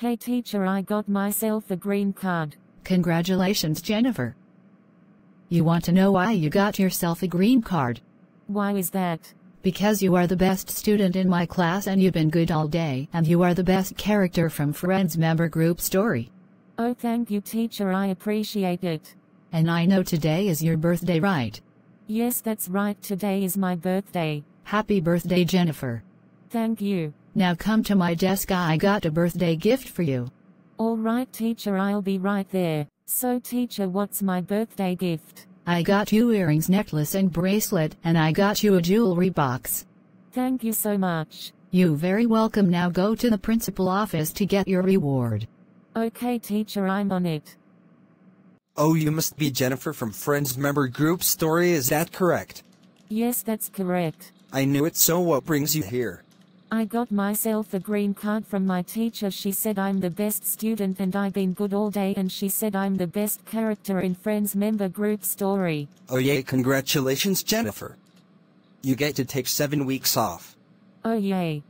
Hey teacher I got myself a green card. Congratulations Jennifer. You want to know why you got yourself a green card? Why is that? Because you are the best student in my class and you've been good all day and you are the best character from Friends member group story. Oh thank you teacher I appreciate it. And I know today is your birthday right? Yes that's right today is my birthday. Happy birthday Jennifer. Thank you. Now come to my desk I got a birthday gift for you. Alright teacher I'll be right there. So teacher what's my birthday gift? I got you earrings necklace and bracelet and I got you a jewelry box. Thank you so much. You very welcome now go to the principal office to get your reward. Okay teacher I'm on it. Oh you must be Jennifer from Friends member group story is that correct? Yes that's correct. I knew it so what brings you here? I got myself a green card from my teacher. She said I'm the best student and I've been good all day and she said I'm the best character in Friends member group story. Oh yay, congratulations Jennifer. You get to take 7 weeks off. Oh yay.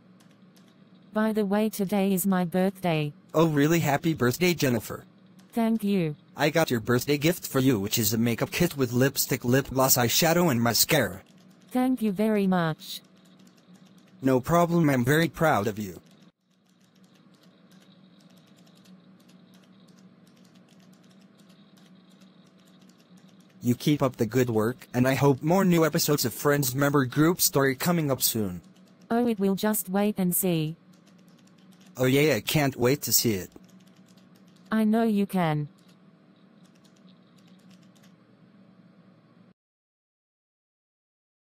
By the way, today is my birthday. Oh really happy birthday Jennifer. Thank you. I got your birthday gift for you which is a makeup kit with lipstick, lip gloss, eyeshadow and mascara. Thank you very much. No problem, I'm very proud of you. You keep up the good work, and I hope more new episodes of Friends Member Group Story coming up soon. Oh, it will just wait and see. Oh yeah, I can't wait to see it. I know you can.